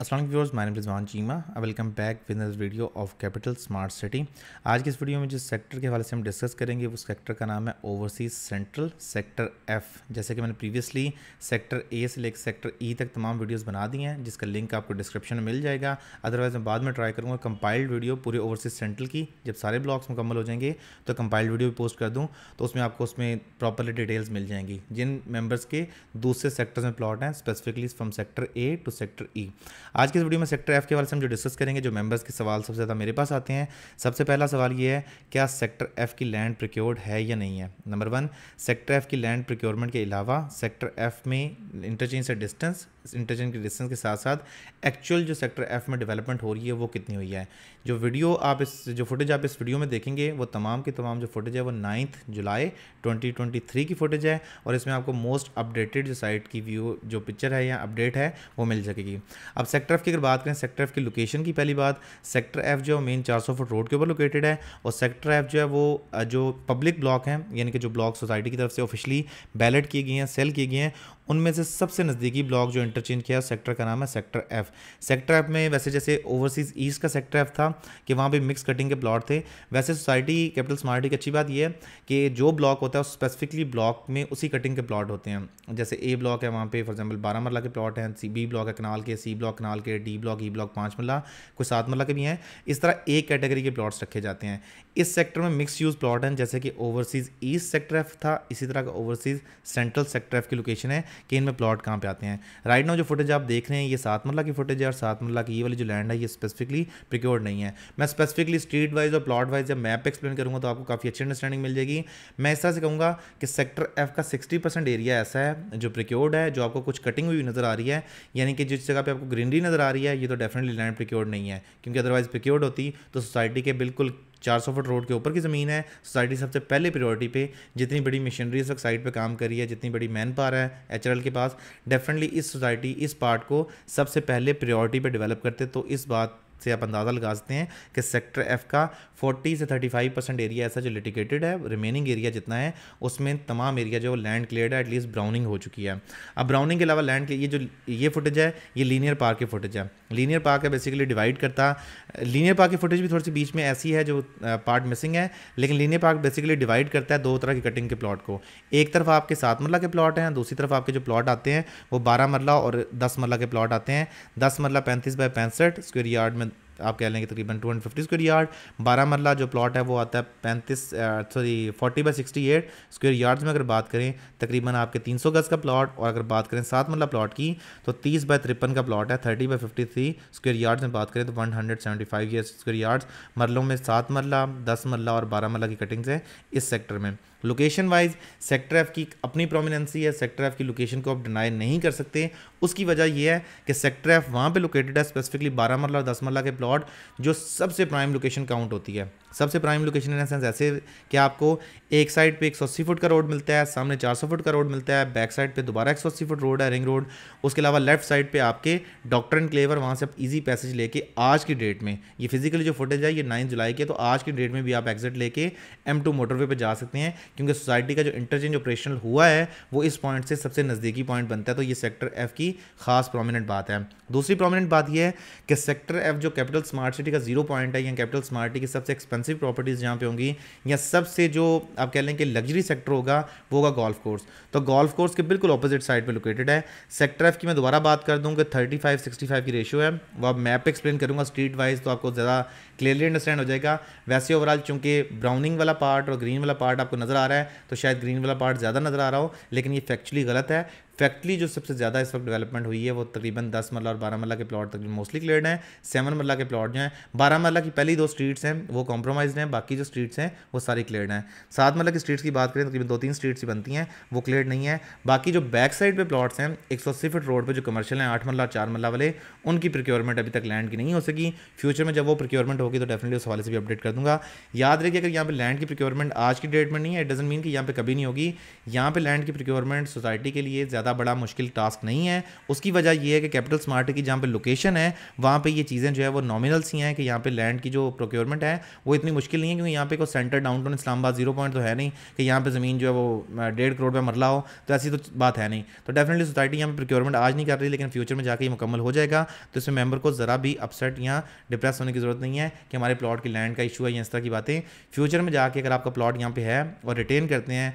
Aslam viewers my Rizwan Cheema I welcome back with this video of capital smart city आज की इस video में जिस सेक्टर के हवाले से हम डिस्कस करेंगे उस सेक्टर का नाम है ओवरसीज सेंट्रल सेक्टर एफ जैसे कि मैंने प्रीवियसली सेक्टर ए से लेकर सेक्टर ई e तक तमाम वीडियोस बना दी हैं जिसका लिंक आपको डिस्क्रिप्शन में मिल जाएगा अदरवाइज़ मैं बाद में ट्राई करूँगा कंपाइल्ड वीडियो पूरे ओवरसीज सेंट्रल की जब सारे ब्लॉग्स मुकम्मल हो जाएंगे तो कंपाइल्ड वीडियो भी पोस्ट कर दूँ तो उसमें आपको उसमें प्रॉपरली डिटेल्स मिल जाएंगी जिन मेम्बर्स के दूसरे सेक्टर्स में प्लॉट हैं specifically from sector A to sector E आज के इस वीडियो में सेक्टर एफ के बारे हम जो डिस्कस करेंगे जो मेंबर्स के सवाल सबसे ज़्यादा मेरे पास आते हैं सबसे पहला सवाल ये है क्या सेक्टर एफ की लैंड प्रिक्योर्ड है या नहीं है नंबर वन सेक्टर एफ की लैंड प्रिक्योरमेंट के अलावा सेक्टर एफ में इंटरचेंज से डिस्टेंस इंटरचेंज के डिस्टेंस के साथ साथ एक्चुअल जो सेक्टर एफ में डेवलपमेंट हो रही है वो कितनी हुई है जो वीडियो आप इस जो फुटेज आप इस वीडियो में देखेंगे वो तमाम की तमाम जो फुटेज है वो नाइन्थ जुलाई 2023 की फुटेज है और इसमें आपको मोस्ट अपडेटेड जो साइट की व्यू जो पिक्चर है या अपडेट है वो मिल सकेगी अब सेक्टर एफ की अगर बात करें सेक्टर एफ की लोकेशन की पहली बात सेक्टर एफ जो है मेन चार सौ फुट रोड के ऊपर लोकेटेड है और सेक्टर एफ जो है वो जो पब्लिक ब्लॉक हैं यानी कि जो ब्लॉक सोसाइटी की तरफ से ऑफिशली बैलेट किए गए हैं सेल किए गए हैं उनमें से सबसे नज़दीकी ब्लॉक जो इंटरचेंज किया सेक्टर का नाम है सेक्टर एफ सेक्टर एफ में वैसे जैसे ओवरसीज़ ईस्ट का सेक्टर एफ था कि वहाँ पे मिक्स कटिंग के प्लॉट थे वैसे सोसाइटी कैपिटल स्मार्टी की अच्छी बात यह है कि जो ब्लॉक होता है स्पेसिफिकली ब्लॉक में उसी कटिंग के प्लॉट होते हैं जैसे ए ब्लॉक है वहाँ पर फॉर एग्जाम्पल बारह मरला के प्लॉट हैं सी बी ब्लॉक है कनाल के सी ब्लॉक कनाल के डी ब्लॉक ई ब्लॉक पाँच मरला कुछ सात मरला के भी हैं इस तरह एक कैटेगरी के प्लॉट्स रखे जाते हैं इस सेक्टर में मिक्स यूज़ प्लॉट हैं जैसे कि ओवरसीज़ ईस्ट सेक्टर एफ था इसी तरह का ओवरसीज़ सेंट्रल सेक्टर एफ की लोकेशन है कि इनमें प्लॉट कहाँ पे आते हैं राइट नाउ जो फुटेज आप देख रहे हैं ये सात मरला की फुटेज है और सात मरला की ये वाली जो लैंड है ये स्पेसिफिकली प्रिक्योर्ड नहीं है मैं स्पेसिफिकली स्ट्रीट वाइज और प्लॉट वाइज जब मैप एक्सप्लेन करूँगा तो आपको काफ़ी अच्छी अंडरस्टैंडिंग मिल जाएगी मैं इस तरह से कहूँगा कि सेक्टर एफ का सिक्सटी एरिया ऐसा है जो प्रिक्योर्ड है जो आपको कुछ कटिंग हुई नज़र आ रही है यानी कि जिस जगह पर आपको ग्रीनरी नज़र आ रही है ये तो डेफिनेटली लैंड प्रिक्योर्ड नहीं है क्योंकि अदरवाइज प्रिक्योर्ड होती तो सोसाइटी के बिल्कुल चार सौ फुट रोड के ऊपर की ज़मीन है सोसाइटी सबसे पहले प्रायोरिटी पे जितनी बड़ी मशीनरी इस वक्त साइट पे काम कर रही है जितनी बड़ी मैन पावर है एच के पास डेफिनेटली इस सोसाइटी इस पार्ट को सबसे पहले प्रायोरिटी पे डेवलप करते तो इस बात से आप अंदाज़ा लगा सकते हैं कि सेक्टर एफ़ का 40 से 35 परसेंट एरिया ऐसा जो लिटिगेटेड है रिमेनिंग एरिया जितना है उसमें तमाम एरिया जो लैंड क्लियर है एटलीस्ट ब्राउनिंग हो चुकी है अब ब्राउनिंग के अलावा लैंड ये जो ये फुटेज है ये लीनियर पार्क की फुटेज है लीनियर पार्क है बेसिकली डिवाइड करता लीनियर पार्क की फुटेज भी थोड़ी सी बीच में ऐसी है जो पार्ट मिसिंग है लेकिन लीनियर पार्क बेसिकली डिवाइड करता है दो तरह की कटिंग के प्लॉट को एक तरफ आपके सात मरला के प्लॉट हैं दूसरी तरफ आपके जो प्लॉट आते हैं वो बारह मरला और दस मरला के प्लॉट आते हैं दस मरला पैंतीस बाय पैंसठ स्क्वेयर यार्ड में आप कह लेंगे तकरीबन two hundred fifty square yard बारह मरला जो प्लॉट है वो आता है पैंतीस sorry forty by sixty eight square yards में अगर बात करें तकरीबन आपके तीन सौ गज़ का प्लॉट और अगर बात करें सात मरला प्लॉट की तो तीस बाई तिरपन का प्लॉट है thirty by fifty three square yards में बात करें तो one hundred seventy five square yards मरलों में सात मरला दस मरला और बारह मरला की कटिंग्स हैं इस सेक्टर में लोकेशन वाइज सेक्टर एफ की अपनी प्रोमिनेंसी है सेक्टर एफ की लोकेशन को आप डिनाई नहीं कर सकते उसकी वजह यह है कि सेक्टर एफ वहाँ पे लोकेटेड है स्पेसिफिकली बारह मरला और दस मरला के प्लॉट जो सबसे प्राइम लोकेशन काउंट होती है सबसे प्राइम लोकेशन इन सेंस ऐसे कि आपको एक साइड पे 180 फुट का रोड मिलता है सामने 400 फुट का रोड मिलता है बैक साइड पे दोबारा 180 फुट रोड है रिंग रोड उसके अलावा लेफ्ट साइड पे आपके डॉक्टर एंड क्लेवर वहाँ से आप इजी पैसेज लेके आज की डेट में ये फिजिकली जो फुटेज है ये नाइन जुलाई की है तो आज की डेट में भी आप एग्जिट लेके एम टू मोटरवे पर जा सकते हैं क्योंकि सोसाइटी का जो इंटरचेंज ऑपरेशनल हुआ है वो इस पॉइंट से सबसे नज़दीकी पॉइंट बनता है तो ये सेक्टर एफ की खास प्रोमिनेंट बात है दूसरी प्रोमिनेंट बात यह है कि सेक्टर एफ जो कैपिटल स्मार्ट सिटी का जीरो पॉइंट है या कैपिटल स्मार्ट सिटी की सबसे एक्सपेंसिव एक्सपेंसिव प्रॉपर्टीज़ जहाँ पे होंगी या सबसे जो आप कह लें कि लग्जरी सेक्टर होगा वो होगा गोल्फ कोर्स तो गोल्फ कोर्स के बिल्कुल अपोजिट साइड पे लोकेटेड है सेक्टर एफ की मैं दोबारा बात कर दूँ कि थर्टी फाइव सिक्सटी फाइव की रेशियो है वो आप मैप एक्सप्लेन करूँगा स्ट्रीट वाइज तो आपको ज़्यादा क्लियरली अंडरस्टैंड हो जाएगा वैसे ओवरऑल चूंकि ब्राउनिंग वाला पार्ट और ग्रीन वाला पार्ट आपको नज़र आ रहा है तो शायद ग्रीन वाला पार्ट ज़्यादा नज़र आ रहा हो लेकिन ये फैक्चुअली गलत है फैक्ट्री जो सबसे ज़्यादा इस वक्त डेवलपमेंट हुई है वो तकरीबन दस मरला और बारह मरला के प्लाट तक मोस्टली क्लियर हैं सेवन मरला के प्लाट जो हैं बारह मरला की पहली दो स्ट्रीट्स हैं वो कॉम्प्रोमाइज हैं बाकी जो स्ट्रीट्स हैं वो सारी क्लियर हैं सात मरला की स्ट्रीट्स की बात करें तकरीबन दो तीन स्ट्रीट्स ही बनती हैं वो क्लियर नहीं है बाकी जो बैक साइड पर प्लाट्स हैं एक सौ अस्सी रोड पर जो कमर्शल हैं आठ मरला और चार मरला वाले उनकी प्रिक्योरमेंट अभी तक लैंड की नहीं हो सकी फ्यूचर में जब वो प्रिक्योरमेंट होगी तो डेफिनेटली उस हवाले से भी अपडेट कर दूंगा याद रखिए अगर यहाँ पर लैंड की प्रिक्योरमेंट आज की डेट में नहीं है इट डजन मीन कि यहाँ पर कभी नहीं होगी यहाँ पर लैंड की प्रिक्योरमेंट सोसाइटी के लिए ज़्यादा ज़्यादा बड़ा मुश्किल टास्क नहीं है उसकी वजह यह है कि कैपिटल स्मार्ट की जहाँ पर लोकेशन है वहाँ पर ये चीज़ें जो है वो नॉमिनल सी हैं कि यहाँ पर लैंड की जो प्रोक्योरमेंट है वो इतनी मुश्किल नहीं है क्योंकि यहाँ पे कोई centre downtown Islamabad zero point तो है नहीं कि यहाँ पर ज़मीन जो है वो डेढ़ करोड़ रुपये मरला हो तो ऐसी तो बात है नहीं तो डेफिनेटली सोसाइटी यहाँ पर प्रोक्योरमेंट आज नहीं कर रही लेकिन फ्यूचर में जाकर ये मुकम्मल हो जाएगा तो इसमें मेम्बर को ज़रा भी अपसेट या डिप्रेस होने की ज़रूरत नहीं है कि हमारे प्लॉट की लैंड का इशू है या इस तरह की बातें फ्यूचर में जाके अगर आपका प्लॉट यहाँ पे है और रिटेन करते हैं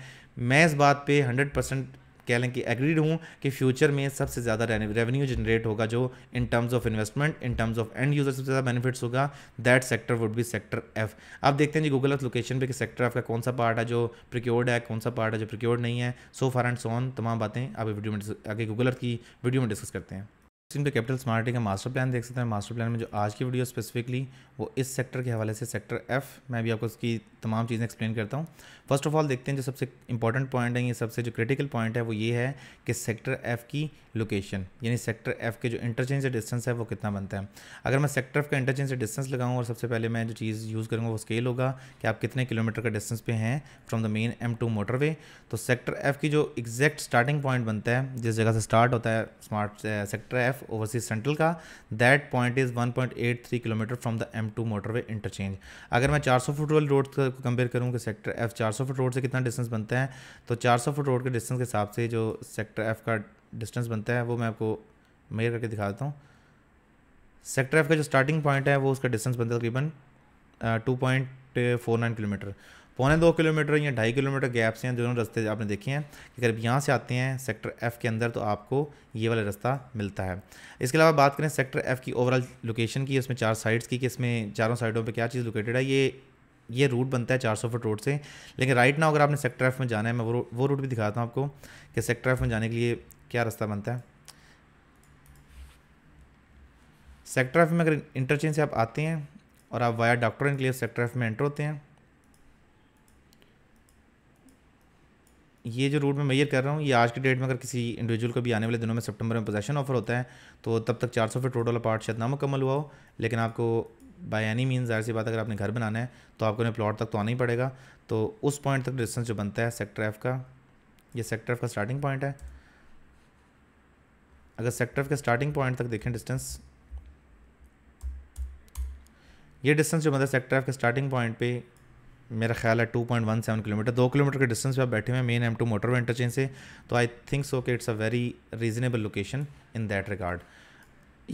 मैं इस बात पे 100 परसेंट कह लें कि एग्रीड हूँ कि फ्यूचर में सबसे ज़्यादा रेवेन्यू जनरेट होगा जो in terms of investment in terms of end user सबसे ज़्यादा बेनिफिट्स होगा that sector would be sector F अब देखते हैं जी गूगल ऑफ लोकेशन पे कि सेक्टर एफ का कौन सा पार्ट है जो प्रिक्योर्ड है कौन सा पार्ट है जो प्रिक्योर्ड नहीं है सो फार एंड सोन तमाम बातें आप वीडियो में आगे गूगल की वीडियो में डिस्कस करते हैं सिम टू कैपिटल स्मार्ट का मास्टर प्लान देख सकते हैं मास्टर प्लान में जो आज की वीडियो स्पेसिफिकली वो इस सेक्टर के हवाले से सेक्टर एफ मैं भी आपको इसकी तमाम चीज़ें एक्सप्लेन करता हूँ फर्स्ट ऑफ ऑल देखते हैं जो सबसे इंपॉर्टेंट पॉइंट है ये सबसे जो क्रिटिकल पॉइंट है वो ये है कि सेक्टर एफ की लोकेशन यानी सेक्टर एफ के जो इंटरचेंज से डिस्टेंस है वो कितना बनता है अगर मैं सेक्टर एफ का इंटरचेंज से डिस्टेंस लगाऊँ और सबसे पहले मैं जो चीज़ यूज़ करूँगा वो स्केल होगा कि आप कितने किलोमीटर का डिस्टेंस पे हैं from the main M two तो सेक्टर एफ की जो एग्जैक्ट स्टार्टिंग पॉइंट बनता है जिस जगह से स्टार्ट होता है smart sector F overseas central का that point is 1.83 kilometre from the M two motorway interchange अगर मैं 400 फुट वाली रोड को कंपेयर करूँ कि सेक्टर एफ 400 फुट रोड से कितना डिस्टेंस बनता है तो 400 फुट रोड के डिस्टेंस के हिसाब से जो सेक्टर एफ का डिस्टेंस बनता है वो मैं आपको मेयर करके दिखा देता हूँ सेक्टर एफ का जो स्टार्टिंग पॉइंट है वो उसका डिस्टेंस बनता है तकरीबन two point four nine kilometre पौने दो किलोमीटर या ढाई किलोमीटर गैप्स हैं दोनों रास्ते आपने देखे हैं कि अगर यहाँ से आते हैं सेक्टर एफ़ के अंदर तो आपको ये वाला रास्ता मिलता है इसके अलावा बात करें सेक्टर एफ़ की ओवरऑल लोकेशन की उसमें चार साइड्स की कि इसमें चारों साइडों पर क्या चीज़ लोकेटेड है ये ये रूट बनता है 400 फुट रोड से लेकिन राइट नाउ अगर आपने सेक्टर एफ़ में जाना है मैं वो रूट भी दिखाता हूँ आपको कि सेक्टर एफ़ में जाने के लिए क्या रास्ता बनता है सेक्टर एफ़ में अगर इंटरचेंज से आप आते हैं और आप वाया डॉक्टर लिए सेक्टर एफ़ में एंटर होते हैं ये जो रूट मैं मैयर कर रहा हूँ ये आज के डेट में अगर किसी इंडिविजुअल को भी आने वाले दिनों में सितंबर में पोजेशन ऑफर होता है तो तब तक 400 सौ फिट टोटल पार्ट शायद ना मुकम्मल हुआ हो लेकिन आपको बाय एनी मीन जाहिर सी बात अगर आपने घर बनाना है तो आपको उन्हें प्लॉट तक तो आना ही पड़ेगा तो उस पॉइंट तक डिस्टेंस जो बनता है सेक्टर एफ का ये सेक्टर एफ का स्टार्टिंग पॉइंट है अगर सेक्टर एफ के स्टार्टिंग पॉइंट तक देखें डिस्टेंस ये डिस्टेंस जो बनता है सेक्टर एफ के स्टार्टिंग पॉइंट पर मेरा ख्याल है two point one seven kilometre दो किलोमीटर के डिस्टेंस पे आप बैठे हुए main M two motorway interchange से तो आई थिंक सो कि it's a very reasonable location in that regard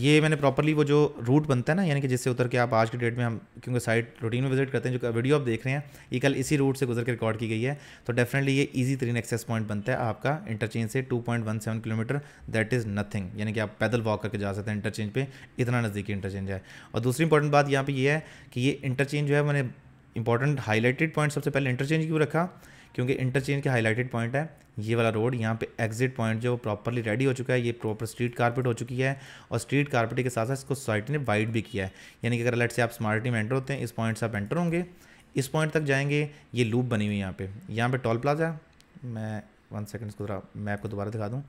ये मैंने प्रॉपरली वो जो रूट बनता है ना यानी कि जिससे उतर के आप आज के डेट में हम क्योंकि साइट रूटीन में विजिट करते हैं जो वीडियो आप देख रहे हैं ये कल इसी रूट से गुजर के रिकॉर्ड की गई है तो डेफिनेटली ये इजी तरीन एक्सेस पॉइंट बनता है आपका इंटरचेंज से 2.17 किलोमीटर दैट इज़ नथिंग यानी कि आप पैदल वॉक करके जा सकते हैं इंटरचेंज पर इतना नज़दीकी इंटरचेंज है और दूसरी इंपॉर्टेंट बात यहाँ पर यह है कि ये इंटरचेंज जो है मैंने इंपॉर्टेंट हाईलाइटेड पॉइंट सबसे पहले इंटरचेंज क्यों रखा क्योंकि इंटरचेंज के हाईलाइटेड पॉइंट है ये वाला रोड यहाँ पे एग्जिट पॉइंट जो प्रॉपरली रेडी हो चुका है ये प्रॉपर स्ट्रीट कारपेट हो चुकी है और स्ट्रीट कारपेट के साथ साथ इसको सोसाइटी ने वाइड भी किया है यानी कि अगर लेट से आप स्मार्टी में एंटर होते हैं इस पॉइंट से आप एंटर होंगे इस पॉइंट तक जाएंगे ये लूप बनी हुई है यहाँ पे यहाँ पे टॉल प्लाजा मैं वन सेकंड इसको मैप को दोबारा दिखा दूँ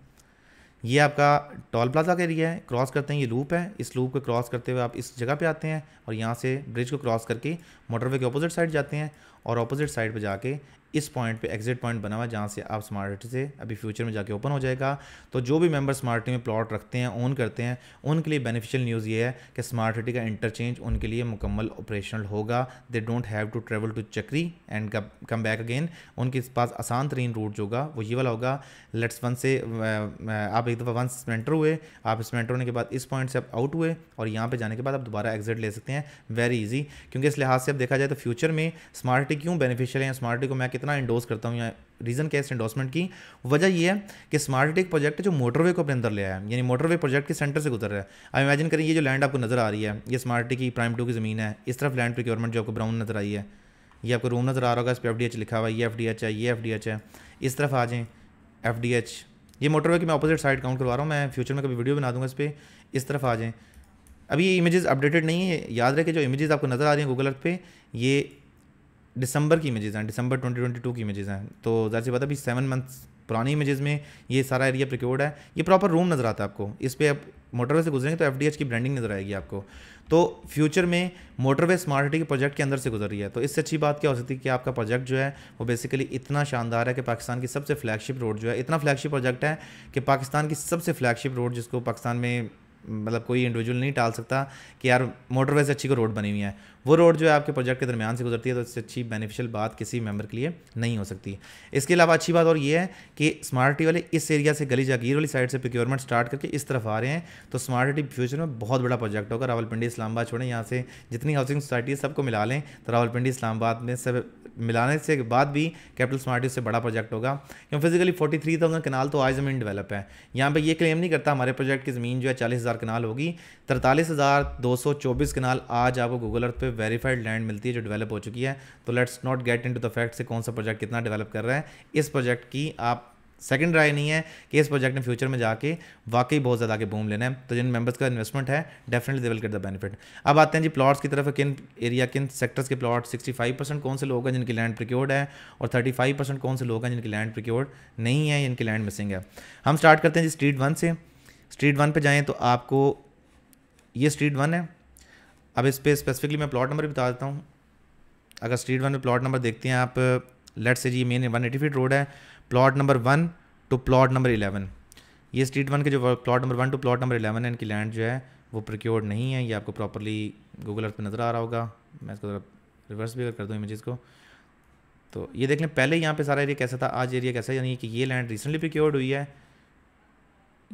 ये आपका टोल प्लाजा का एरिया है क्रॉस करते हैं ये लूप है इस लूप को क्रॉस करते हुए आप इस जगह पे आते हैं और यहाँ से ब्रिज को क्रॉस करके मोटरवे के अपोजिट साइड जाते हैं और अपोजिट साइड पे जाके इस पॉइंट पे एग्जिट पॉइंट बना हुआ जहाँ से आप स्मार्ट से अभी फ्यूचर में जाके ओपन हो जाएगा तो जो भी मेंबर स्मार्ट में प्लॉट रखते हैं ओन करते हैं उनके लिए बेनिफिशियल न्यूज़ ये है कि स्मार्ट का इंटरचेंज उनके लिए मुकम्मल ऑपरेशनल होगा they don't have to travel to Chakri and come back again उनके पास आसान तरीन रूट जो होगा वो ये वाला होगा लेट्स वन से uh, uh, आप एक दफ़ा वन स्मेंटर हुए आप स्मेंटर होने के बाद इस पॉइंट से आप आउट हुए और यहाँ पर जाने के बाद आप दोबारा एग्जिट ले सकते हैं वेरी ईजी क्योंकि इस लिहाज से अब देखा जाए तो फ्यूचर में स्मार्ट क्यों बेनिफिशियल है स्मार्ट को मैं कितना इंडोस करता हूँ या रीज़न क्या है इस इंडोसमेंट की वजह ये है कि स्मार्ट टेक प्रोजेक्ट जो मोटरवे को अपने अंदर ले आया है यानी मोटरवे प्रोजेक्ट के सेंटर से गुजर रहा है अब इमेजिन करें ये जो लैंड आपको नज़र आ रही है ये स्मार्ट टेक की प्राइम टू की ज़मीन है इस तरफ लैंड प्रिक्योरमेंट जो आपको ब्राउन नज़र आई है ये आपको रूम नज़र आ रहा होगा इस पर एफ लिखा हुआ ये एफ है ये एफ है इस तरफ आ जाएँ एफ ये मोटरवे की मैं अपोजिट साइड काउंट करवा रहा हूँ मैं फ्यूचर में कभी वीडियो बना दूँगा इस पर इस तरफ आ जाएँ अभी ये इमेजेस अपडेटेड नहीं है याद रहे कि जो इमेजेस आपको नज़र आ रही हैं गूगल अर्थ पे ये दिसंबर की इमेजेज़ हैं दिसंबर 2022 की इमेजेज़ हैं तो ज़ाहिर सी बात है अभी सेवन मंथ्स पुरानी इमेजेज़ में ये सारा एरिया प्रिक्योर्ड है ये प्रॉपर रूम नज़र आता है आपको इस पर आप मोटरवे से गुजरेंगे तो एफ की ब्रांडिंग नज़र आएगी आपको तो फ्यूचर में मोटरवे स्मार्ट सिटी के प्रोजेक्ट के अंदर से गुजर रही है तो इससे अच्छी बात क्या हो सकती है कि आपका प्रोजेक्ट जो है वो बेसिकली इतना शानदार है कि पाकिस्तान की सबसे फ्लैगशिप रोड जो है इतना फ्लैगशिप प्रोजेक्ट है कि पाकिस्तान की सबसे फ्लैगशिप रोड जिसको पाकिस्तान में मतलब कोई इंडिविजुअल नहीं टाल सकता कि यार मोटरवे से अच्छी को रोड बनी हुई है वो रोड जो है आपके प्रोजेक्ट के दरमियान से गुजरती है तो इससे अच्छी बेनिफिशियल बात किसी मेंबर के लिए नहीं हो सकती इसके अलावा अच्छी बात और ये है कि स्मार्ट वाले इस एरिया से गली जागीर वाली साइड से प्रिक्योरमेंट स्टार्ट करके इस तरफ आ रहे हैं तो स्मार्ट सिटी फ्यूचर में बहुत बड़ा प्रोजेक्ट होगा रावलपिंडी इस्लामाबाद छोड़ें यहाँ से जितनी हाउसिंग सोसाइटी है सबको मिला लें तो रावलपिंडी इस्लामाबाद में सब मिलाने से बाद भी कैपिटल स्मार्ट से बड़ा प्रोजेक्ट होगा क्योंकि physically forty three thousand kanal तो आज ज़मीन डेवलप है यहाँ पर ये क्लेम नहीं करता हमारे प्रोजेक्ट की ज़मीन जो है चालीस हज़ार कनाल होगी तरतालीस हज़ार दो सौ चौबीस कनाल आज आपको गूगल अर्थ पे पे वेरीफाइड लैंड मिलती है जो डेवलप हो चुकी है तो let's not get into the fact से कौन सा प्रोजेक्ट कितना डेवलप कर रहा है इस प्रोजेक्ट की आप सेकंड राय नहीं है कि इस प्रोजेक्ट ने फ्यूचर में जाके वाकई बहुत ज़्यादा के बूम लेना है तो जिन मेंबर्स का इन्वेस्टमेंट है definitely they will get the benefit अब आते हैं जी प्लॉट्स की तरफ किन एरिया किन सेक्टर्स के प्लॉट 65 परसेंट कौन से लोग हैं जिनकी लैंड प्रिक्योर्ड है और 35 परसेंट कौन से लोग हैं जिनकी लैंड प्रिक्योर्ड नहीं है जिनकी लैंड मिसिंग है हम स्टार्ट करते हैं जी स्ट्रीट वन से स्ट्रीट वन पर जाएँ तो आपको ये स्ट्रीट वन है अब इस पर स्पेसिफिकली मैं प्लॉट नंबर भी बता देता हूँ अगर स्ट्रीट वन में प्लॉट नंबर देखते हैं आप लेट से जी main one eighty feet road है plot number one two plot number eleven ये स्ट्रीट वन के जो plot number one two plot number eleven है इनकी लैंड जो है वो प्रोक्योर्ड नहीं है ये आपको प्रॉपरली गूगल अर्थ पर नज़र आ रहा होगा मैं इसको ज़रा रिवर्स भी कर दूँ इमेज़ को तो ये देख लें पहले यहाँ पे सारा एरिया कैसा था आज एरिया कैसा है यानी कि ये लैंड रिसेंटली प्रिक्योर्ड हुई है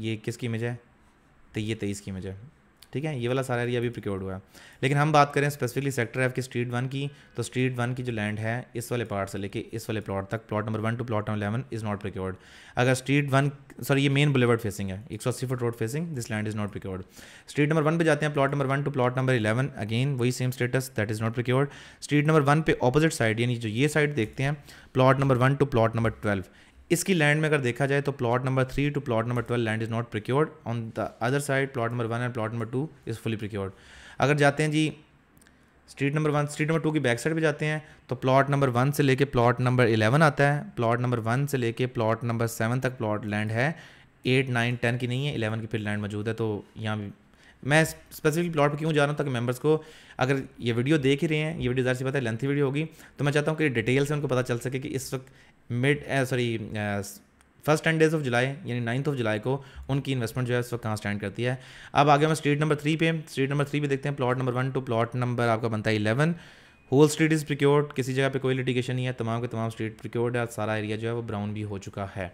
ये किसकी इमेज है तो ये तेईस की इमेज है ठीक है ये वाला सारा एरिया भी प्रिक्योर्ड हुआ है लेकिन हम बात करें स्पेसिफिकली सेक्टर एफ की स्ट्रीट वन की तो स्ट्रीट वन की जो लैंड है इस वाले पार्ट से लेके इस वाले प्लॉट तक plot number one two plot number eleven is not procured अगर स्ट्रीट वन सॉरी ये मेन बुलेवर्ड फेसिंग है एक सौ अस्सी foot road facing this land is not procured street number one पर जाते हैं plot number one two plot number eleven again वही same status that is not procured street number one पे opposite side यानी जो ये साइड देखते हैं plot number one two plot number twelve इसकी लैंड में अगर देखा जाए तो plot number three two plot number twelve land is not procured on the other side plot number one and plot number two is fully procured अगर जाते हैं जी street number one street number two की back side पे जाते हैं तो plot number one से लेके प्लॉट नंबर इलेवन आता है प्लॉट नंबर वन से लेके प्लॉट नंबर सेवन तक प्लॉट लैंड है एट नाइन टेन की नहीं है इलेवन की फिर लैंड मौजूद है तो यहाँ मैं स्पेसिफिक प्लॉट पर क्यों जा रहा हूँ ताकि मेंबर्स को अगर ये वीडियो देख ही रहे हैं ये वीडियो ज़्यादा सी पता है लेंथी वीडियो होगी तो मैं चाहता हूँ कि डिटेल से उनको पता चल सके कि इस वक्त mid sorry first ten days of July यानी नाइन्थ ऑफ जुलाई को उनकी इन्वेस्टमेंट जो है उस वक्त कहाँ स्टैंड करती है अब आगे हम स्ट्रीट नंबर थ्री पे स्ट्रीट नंबर थ्री पे देखते हैं plot number one two plot number आपका बनता है eleven whole street is procured किसी जगह पे कोई लिटिगेशन नहीं है तमाम के तमाम स्ट्रीट प्रिक्योर्ड है सारा एरिया जो है वो ब्राउन भी हो चुका है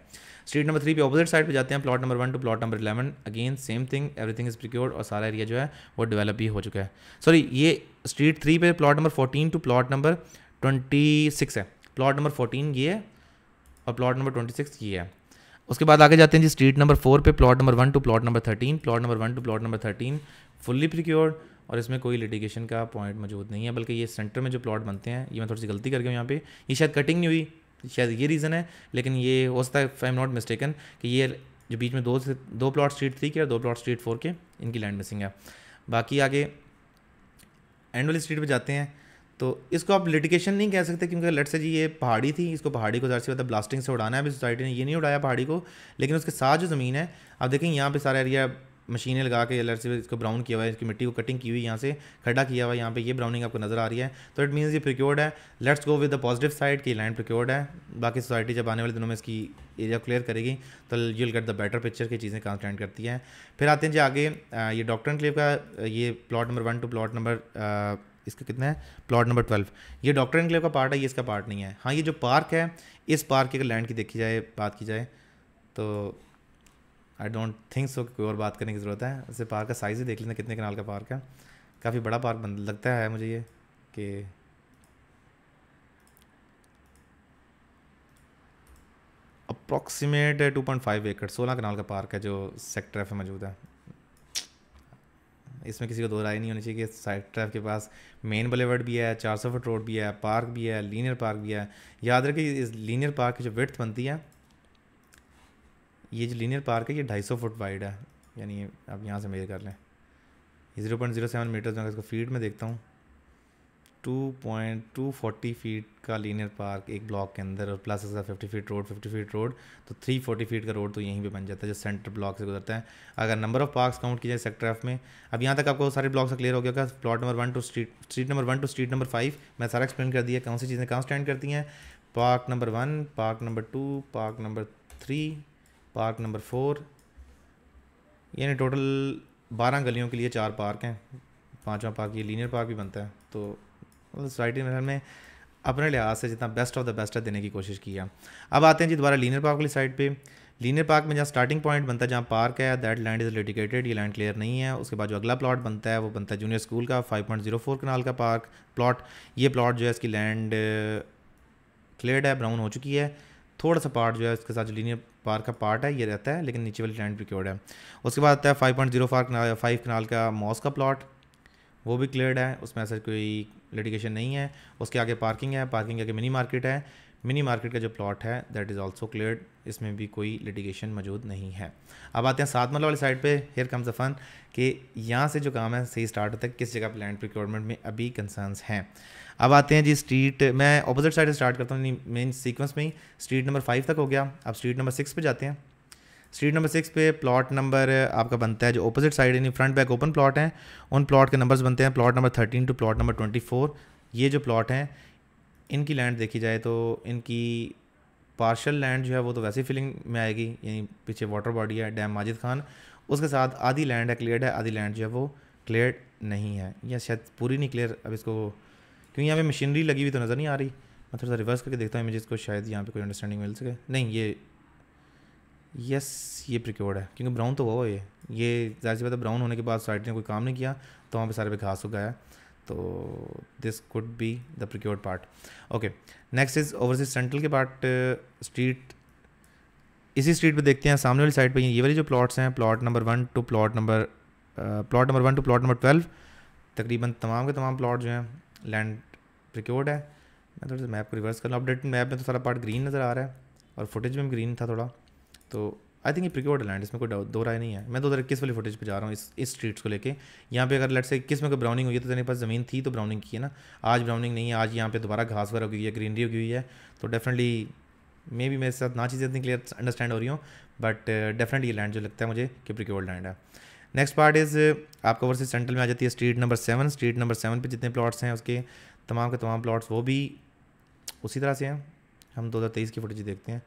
स्ट्रीट नंबर थ्री पे ऑपोजिट साइड पे जाते हैं plot number one two plot number eleven again same thing everything is procured और सारा एरिया जो है वो डेवलप भी हो चुका है सॉरी ये स्ट्रीट थ्री पे plot number fourteen two plot number twenty six है प्लॉट नंबर फोर्टीन ये और प्लॉट नंबर ट्वेंटी सिक्स ये है उसके बाद आगे जाते हैं जी स्ट्रीट नंबर फोर पे plot number one two plot number thirteen plot number one two plot number thirteen fully procured और इसमें कोई लिटिगेशन का पॉइंट मौजूद नहीं है बल्कि ये सेंटर में जो प्लॉट बनते हैं ये मैं थोड़ी सी गलती करके यहाँ पे ये शायद कटिंग नहीं हुई शायद ये रीज़न है लेकिन ये हो सकता है आई एम नॉट मिस्टेकन कि ये जो बीच में दो से दो प्लॉट स्ट्रीट थ्री के और दो प्लॉट स्ट्रीट फोर के इनकी लैंड मिसिंग है बाकी आगे एंड वाली स्ट्रीट पर जाते हैं तो इसको आप लिटिगेशन नहीं कह सकते क्योंकि लट से जी ये पहाड़ी थी इसको पहाड़ी को ज़्यादा सी बात ब्लास्टिंग से उड़ाना है अभी सोसाइटी ने ये नहीं उड़ाया पहाड़ी को लेकिन उसके साथ जो ज़मीन है आप देखें यहाँ पे सारा एरिया मशीनें लगा के लट से इसको ब्राउन किया हुआ है इसकी मिट्टी को कटिंग की हुई यहाँ से खड़ा किया हुआ है यहाँ पर ये ब्राउनिंग आपको नज़र आ रही है तो इट मीन्स ये प्रिक्योर्ड है let's go with the positive side कि लैंड प्रिक्योर्ड है बाकी सोसाइटी जब आने वाले दिनों में इसकी एरिया क्लियर करेगी तो you will get the better picture की चीज़ें कहाँ स्टैंड करती हैं फिर आते हैं जी आगे ये डॉक्टर क्लेव का ये plot number one two plot number इसका कितना है प्लॉट नंबर ट्वेल्व ये डॉक्टर इनक्लेव का पार्ट है ये इसका पार्ट नहीं है हाँ ये जो पार्क है इस पार्क की अगर लैंड की देखी जाए बात की जाए तो आई डोंट थिंक सो कोई और बात करने की ज़रूरत है वैसे पार्क का साइज़ ही देख लेना कितने कनाल का पार्क है काफ़ी बड़ा पार्क बन लगता है मुझे ये कि अप्रॉक्सीमेट फाइव एकड़ सोलह कनाल का पार्क है जो सेक्टर एफ में मौजूद है इसमें किसी को दो राय नहीं होनी चाहिए कि साइड ट्रैफ के पास मेन बलेवर्ड भी है चार सौ फुट रोड भी है पार्क भी है लीनियर पार्क भी है याद रखिए इस लीनियर पार्क की जो विथ बनती है ये जो लीनियर पार्क है ये ढाई सौ फुट वाइड है यानी आप यहाँ से मेजर कर लें zero point zero seven meters में इसको फीट में देखता हूँ 2.240 फीट का लीनियर पार्क एक ब्लॉक के अंदर और प्लस इसका 50 फीट रोड 50 फीट रोड तो 340 फीट का रोड तो यहीं पे बन जाता है जो सेंटर ब्लॉक से गुजरता है अगर नंबर ऑफ पार्क्स काउंट किया जाए सेक्टर एफ में अब यहाँ तक आपको सारे ब्लॉक से क्लियर हो गया plot number one two street street number one two street number five मैं सारा एक्सप्लेन कर दिया कौन सी चीज़ें कहाँ स्टैंड करती हैं park number one park number two park number three park number four यानी टोटल बारह गलियों के लिए चार पार्क हैं पाँचवा पार्क ये लीनियर पार्क भी बनता है तो मतलब सोसाइटी में हमने अपने लिहाज से जितना बेस्ट ऑफ द बेस्ट है देने की कोशिश की है अब आते हैं जी दोबारा लीनियर पार्क वाली साइड पे लीनियर पार्क में जहाँ स्टार्टिंग पॉइंट बनता है जहाँ पार्क है दैट लैंड इज़ लिटिकेटेड ये लैंड क्लियर नहीं है उसके बाद जो अगला प्लॉट बनता है वो बनता है जूनियर स्कूल का 5.04 कनाल का पार्क प्लॉट ये प्लॉट जो है इसकी लैंड क्लियर uh, है ब्राउन हो चुकी है थोड़ा सा पार्ट जो है इसके साथ जो लीनियर पार्क का पार्ट है ये रहता है लेकिन नीचे वाली लैंड प्रिक्योर्ड है उसके बाद आता है five point zero five kanal का मॉस का प्लॉट वो भी क्लियर है उसमें ऐसा कोई लिटिगेशन नहीं है उसके आगे पार्किंग है पार्किंग के आगे मिनी मार्केट है मिनी मार्केट का जो प्लॉट है दैट इज़ ऑल्सो क्लियर इसमें भी कोई लिटिगेशन मौजूद नहीं है अब आते हैं सात मल्ला वाली साइड पे हेयर कम्स अ फन कि यहाँ से जो काम है सही स्टार्ट होता है किस जगह पर लैंड प्रिक्योरमेंट में अभी कंसर्नस हैं अब आते हैं जी स्ट्रीट मैं अपोजिट साइड से स्टार्ट करता हूँ मेन सीक्वेंस में ही स्ट्रीट नंबर फाइव तक हो गया अब स्ट्रीट नंबर सिक्स पर जाते हैं स्ट्रीट नंबर सिक्स पे प्लॉट नंबर आपका बनता है जो ऑपोजिट साइड यानी फ्रंट बैक ओपन प्लॉट हैं उन प्लॉट के नंबर्स बनते हैं plot number thirteen two plot number twenty four ये जो प्लॉट हैं इनकी लैंड देखी जाए तो इनकी पार्शल लैंड जो है वो तो वैसे फिलिंग में आएगी यानी पीछे वाटर बॉडी है डैम माजिद खान उसके साथ आधी लैंड है क्लियर है आधी लैंड जो है वो क्लियर नहीं है या शायद पूरी नहीं क्लियर अब इसको क्योंकि यहाँ पे मशीनरी लगी हुई तो नज़र नहीं आ रही मैं थोड़ा सा रिवर्स करके देखता हूँ मुझे इसको शायद यहाँ पे कोई अंडरस्टैंडिंग मिल सके नहीं ये यस ये प्रिक्योर्ड है क्योंकि ब्राउन तो हुआ ये ये जाहिर सी बात है ब्राउन होने के बाद साइड ने कोई काम नहीं किया तो वहाँ पे सारे पे घास उगाया तो this could be the procured part okay next is overseas central के पार्ट स्ट्रीट uh, इसी स्ट्रीट पे देखते हैं सामने वाली साइड पे ये वाली जो प्लॉट्स हैं plot number one two plot number plot number one two plot number twelve तकरीबन तमाम के तमाम प्लॉट जो हैं लैंड प्रिक्योर्ड है मैं थोड़ा सा मैप को रिवर्स कर लूँ अपडेट मैप में तो सारा पार्ट ग्रीन नज़र आ रहा है और फुटेज में ग्रीन था थोड़ा तो आई थिंक ये प्रिक्योर्ड लैंड इसमें कोई दो राय नहीं है मैं दो तो हज़ार इक्कीस वाली फुटेज पे जा रहा हूँ इस इस स्ट्रीट्स को लेके यहाँ पे अगर लट से इक्कीस में कोई ब्राउनिंग हुई है तो तेरे पास ज़मीन थी तो ब्राउनिंग की है ना आज ब्राउनिंग नहीं है आज यहाँ पे दोबारा घास वगैरह उगी हुई है ग्रीनरी उगी हुई है तो डेफिनेटली मे भी मेरे साथ ना चीज़ें इतनी क्लियर अंडरस्टैंड हो रही हूँ बट डेफिनेटली ये लैंड जो लगता है मुझे कि प्रिक्योर्ड लैंड है नेक्स्ट पार्ट इज़ आपको वर्सेज सेंट्रल में आ जाती है street number seven street number seven पर जितने प्लाट्स हैं उसके तमाम के तमाम प्लाट्स वो भी उसी तरह से हैं हम दो हज़ार तेईस की फुटेज देखते हैं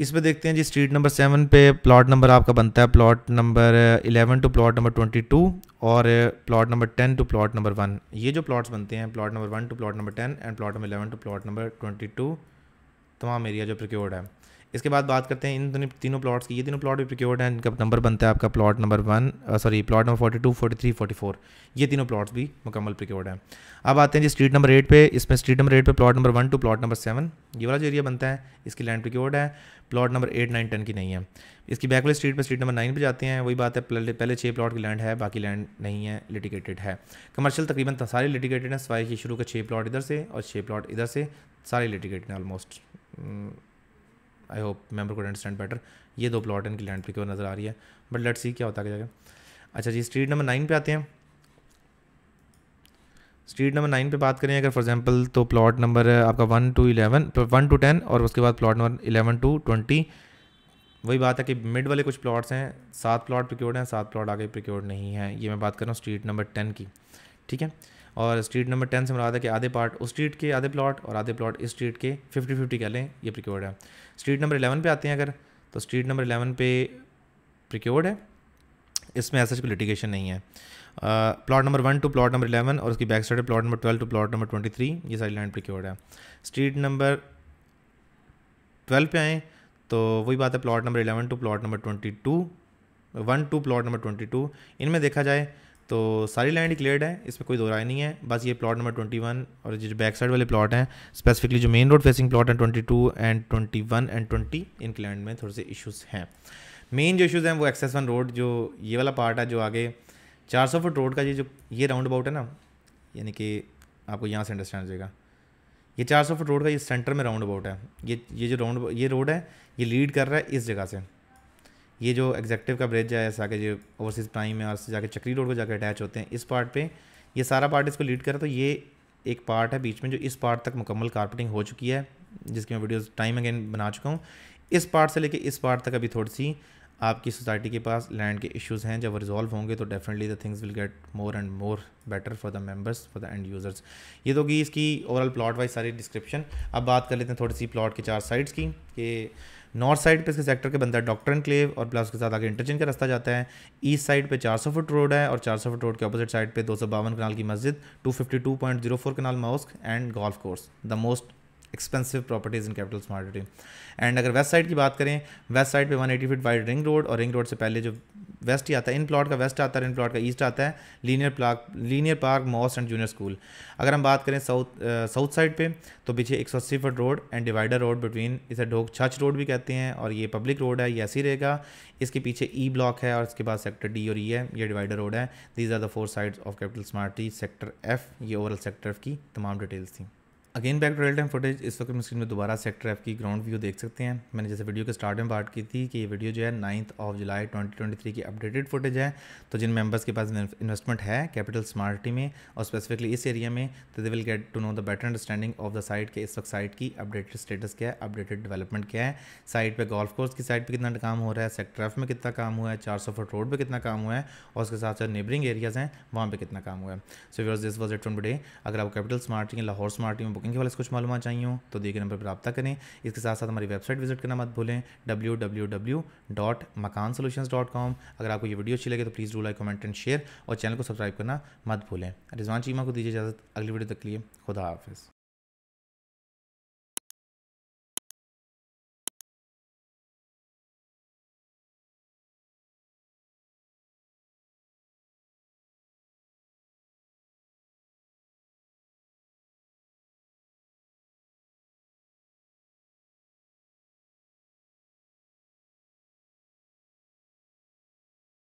इसमें देखते हैं जी स्ट्रीट नंबर सेवन पे प्लॉट नंबर आपका बनता है plot number eleven two plot number twenty two और plot number ten two plot number one ये जो प्लॉट्स बनते हैं plot number one two plot number ten and plot number eleven two plot number twenty two तमाम area जो procured है इसके बाद बात करते हैं इन दोनों तीनों प्लॉट्स की ये तीनों प्लॉट भी प्रिक्योर्ड हैं इनका नंबर बनता है आपका plot number one sorry plot number forty two forty three forty four ये तीनों प्लॉट्स भी मुकम्मल प्रिक्योर्ड हैं अब आते हैं जी स्ट्रीट नंबर एट पे इसमें स्ट्रीट नंबर एट पे plot number one two plot number seven ये वाला जो एरिया बनता है इसकी लैंड प्रिक्योर्ड है plot number eight nine ten की नहीं है इसकी बैक वाले स्ट्रीट पर स्ट्रीट नंबर नाइन पर जाते हैं वही बात है पहले छः प्लॉट की लैंड है बाकी लैंड नहीं है लिटिगेटेड है कमर्शियल तकरीबन सारे लिटिगेटेड हैं सवाई के शुरू का छः प्लॉट इधर से और छः प्लॉट इधर से सारे लिटिगेटेड हैं ऑलमोस्ट आई होप मेम्बर को अंडरस्टैंड बेटर ये दो प्लॉट इनकी लैंड प्रिक्योर नज़र आ रही है बट लेट्स सी क्या होता है जाएगा अच्छा जी स्ट्रीट नंबर नाइन पे आते हैं स्ट्रीट नंबर नाइन पे बात करें अगर फॉर एग्जांपल तो प्लॉट नंबर आपका one two eleven one two ten और उसके बाद plot number eleven two twenty वही बात है कि मिड वाले कुछ प्लॉट्स हैं सात प्लॉट प्रिक्योर्ड हैं सात प्लॉट आगे प्रिक्योर्ड नहीं है ये मैं बात कर रहा हूँ स्ट्रीट नंबर टेन की ठीक है और स्ट्रीट नंबर टेन से मुराद है कि आधे पार्ट उस स्ट्रीट के आधे प्लॉट और आधे प्लॉट इस स्ट्रीट के फिफ्टी फिफ्टी कह लें यह प्रिक्योर्ड है स्ट्रीट नंबर इलेवन पे आते हैं अगर तो स्ट्रीट नंबर इलेवन पे प्रिक्योर्ड है इसमें ऐसा कोई लिटिगेशन नहीं है plot number one two plot number eleven और उसकी back side plot number twelve two plot number twenty three ये सारी लैंड प्रिक्योर्ड है स्ट्रीट नंबर ट्वेल्व पे आएँ तो वही बात है plot number eleven two plot number twenty two one two plot number twenty two इनमें देखा जाए तो सारी लैंड क्लियर है इसमें कोई दो राय नहीं है बस ये प्लॉट नंबर ट्वेंटी वन और जो बैक साइड वाले प्लॉट हैं स्पेसिफिकली जो मेन रोड फेसिंग प्लॉट हैं twenty two and twenty one and twenty इनके लैंड में थोड़े से इशूज़ हैं मेन जो इशूज़ हैं वो एक्सेस वन रोड जो ये वाला पार्ट है जो आगे चार सौ फुट रोड का ये जो ये राउंड अबाउट है ना यानी कि आपको यहाँ से अंडरस्टैंड हो जाएगा ये चार सौ फुट रोड का ये सेंटर में राउंड अबाउट है ये ये जो राउंड ये रोड है ये लीड कर रहा है इस जगह से ये जो एग्जेक्टिव का ब्रिज है के जो ओवरसीज़ प्राइम है और जाके चक्री रोड को जाकर अटैच होते हैं इस पार्ट पे ये सारा पार्ट इसको लीड करें तो ये एक पार्ट है बीच में जो इस पार्ट तक मुकम्मल कारपेटिंग हो चुकी है जिसकी मैं वीडियोज़ टाइम अगेन बना चुका हूँ इस पार्ट से लेके इस पार्ट तक अभी थोड़ी सी आपकी सोसाइटी के पास लैंड के इश्यूज हैं जब रिजॉल्व होंगे तो definitely the things will get more and more better for the members for the end users ये तो कि इसकी ओवरऑल प्लॉट वाइज सारी डिस्क्रिप्शन अब बात कर लेते हैं थोड़ी सी प्लॉट के चार साइड्स की कि नॉर्थ साइड पे इसके सेक्टर के बंदा है डॉक्टर एनक्लेव और प्लस उसके साथ आगे इंटरचेंज का रास्ता जाता है ईस्ट साइड पे 400 फुट रोड है और 400 फुट रोड के अपोजिट साइड पे दो कनाल की मस्जिद 252.04 kanal mosque and golf course the most expensive properties in capital smart city and अगर वेस्ट साइड की बात करें वेस्ट साइड पे 180 फीट वाइड रिंग रोड और रिंग रोड से पहले जो वेस्ट ही आता है इन प्लॉट का वेस्ट आता है इन प्लॉट का ईस्ट आता है linear park linear park mosque and junior school अगर हम बात करें साउथ साउथ साइड पे तो पीछे एक सौ अस्सी foot road and divider road between इसे ढोक छच रोड भी कहते हैं और ये पब्लिक रोड है ये ऐसी रहेगा इसके पीछे ई e ब्लॉक है और इसके बाद सेक्टर डी और ई e है ये डिवाइडर रोड है these are the four sides of capital smart city sector F ये ओवरऑल सेक्टर एफ की तमाम डिटेल्स थी again back to real time footage इस वक्त हम स्क्रीन में दोबारा सेक्टर एफ की ग्राउंड व्यू देख सकते हैं मैंने जैसे वीडियो के स्टार्ट में बात की थी कि ये वीडियो जो है नाइन्थ ऑफ जुलाई 2023 की अपडेटेड फुटेज है तो जिन मेंबर्स के पास इन्वेस्टमेंट है कैपिटल स्मार्टी में और स्पेसिफिकली इस एरिया में तो they will get to know the better understanding of the site के इस वक्त साइट की अपडेटेड स्टेटस क्या है अपडेटेड डेवलपमेंट क्या है साइट पर गोल्फ कोर्स की साइट पर कितना काम हो रहा है सेक्टर एफ में कितना काम हुआ है चार सौ फुट रोड पर कितना काम हुआ है और उसके साथ साथ नेबरिंग एरियाज हैं वहाँ पर कितना काम हुआ है so this was at from day अगर आप कैपिटल स्मार्टी लाहौर स्मार्टी में बुकिंग के वाले कुछ मालूम चाहिए हो तो दिए गए नंबर पर रब्ता करें इसके साथ साथ हमारी वेबसाइट विजिट करना मत भूलें W W W dot Makaan dot com अगर आपको ये वीडियो अच्छी लगे तो please do like comment and share और चैनल को सब्सक्राइब करना मत भूलें रिजवान चीमा को दीजिए इजाज़त अगली वीडियो तक के लिए खुदा हाफिज़